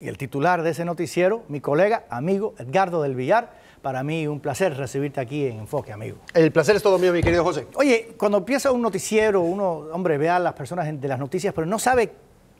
Y el titular de ese noticiero, mi colega, amigo Edgardo del Villar. Para mí un placer recibirte aquí en Enfoque, amigo. El placer es todo mío, mi querido José. Oye, cuando empieza un noticiero, uno, hombre, ve a las personas de las noticias, pero no sabe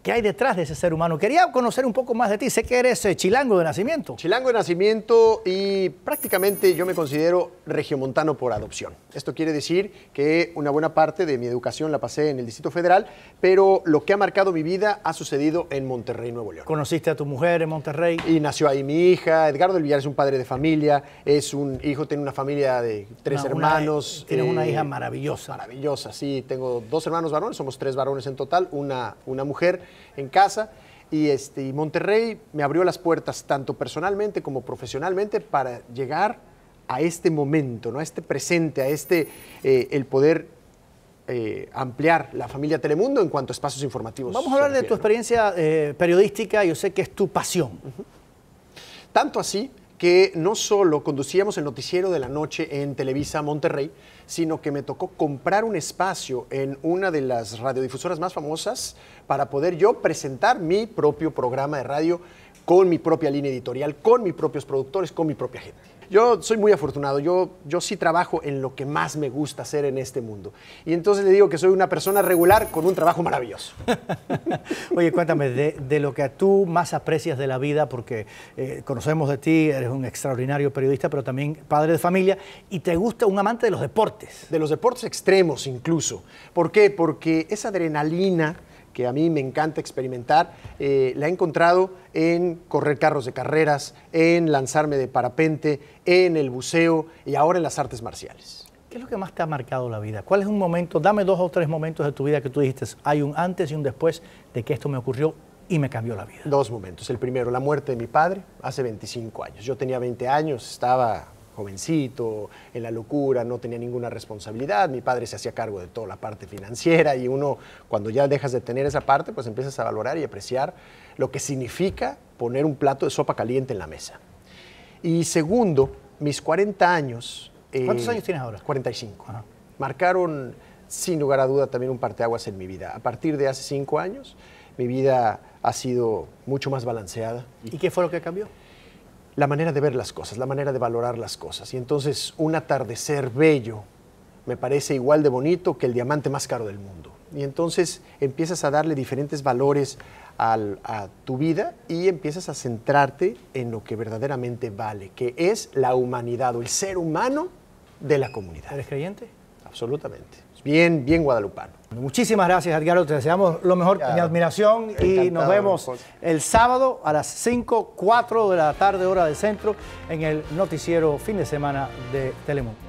¿Qué hay detrás de ese ser humano? Quería conocer un poco más de ti. Sé que eres eh, chilango de nacimiento. Chilango de nacimiento y prácticamente yo me considero regiomontano por adopción. Esto quiere decir que una buena parte de mi educación la pasé en el Distrito Federal, pero lo que ha marcado mi vida ha sucedido en Monterrey, Nuevo León. ¿Conociste a tu mujer en Monterrey? Y nació ahí mi hija. Edgardo del Villar es un padre de familia, es un hijo, tiene una familia de tres hermanos. tiene una eh, hija maravillosa. Maravillosa, sí. Tengo dos hermanos varones, somos tres varones en total, una, una mujer en casa. Y, este, Monterrey me abrió las puertas tanto personalmente como profesionalmente para llegar a este momento, ¿no? a este presente, a este, eh, el poder eh, ampliar la familia Telemundo en cuanto a espacios informativos. Vamos a hablar de tu experiencia eh, periodística, yo sé que es tu pasión. Tanto así que no solo conducíamos el noticiero de la noche en Televisa Monterrey, sino que me tocó comprar un espacio en una de las radiodifusoras más famosas para poder yo presentar mi propio programa de radio con mi propia línea editorial, con mis propios productores, con mi propia gente. Yo soy muy afortunado, yo, yo sí trabajo en lo que más me gusta hacer en este mundo. Y entonces le digo que soy una persona regular con un trabajo maravilloso. Oye, cuéntame, de, lo que tú más aprecias de la vida, porque eh, conocemos de ti, eres un extraordinario periodista, pero también padre de familia, y te gusta un amante de los deportes. De los deportes extremos incluso. ¿Por qué? Porque esa adrenalina que a mí me encanta experimentar, eh, la he encontrado en correr carros de carreras, en lanzarme de parapente, en el buceo y ahora en las artes marciales. ¿Qué es lo que más te ha marcado la vida? ¿Cuál es un momento? Dame dos o tres momentos de tu vida que tú dijiste, hay un antes y un después de que esto me ocurrió y me cambió la vida. Dos momentos. El primero, la muerte de mi padre hace 25 años. Yo tenía 20 años, estaba jovencito, en la locura, no tenía ninguna responsabilidad, mi padre se hacía cargo de toda la parte financiera y uno cuando ya dejas de tener esa parte, pues empiezas a valorar y apreciar lo que significa poner un plato de sopa caliente en la mesa. Y segundo, mis 40 años... Eh, ¿Cuántos años tienes ahora? 45. Marcaron, sin lugar a duda, también un parteaguas en mi vida. A partir de hace cinco años, mi vida ha sido mucho más balanceada. ¿Y qué fue lo que cambió? la manera de ver las cosas, la manera de valorar las cosas. Y entonces un atardecer bello me parece igual de bonito que el diamante más caro del mundo. Y entonces empiezas a darle diferentes valores a tu vida y empiezas a centrarte en lo que verdaderamente vale, que es la humanidad o el ser humano de la comunidad. ¿Eres creyente? Absolutamente. Bien, bien guadalupano. Muchísimas gracias, Edgardo. Te deseamos lo mejor, mi admiración. y nos vemos el sábado a las 5, 4 de la tarde, hora del centro, en el noticiero fin de semana de Telemundo.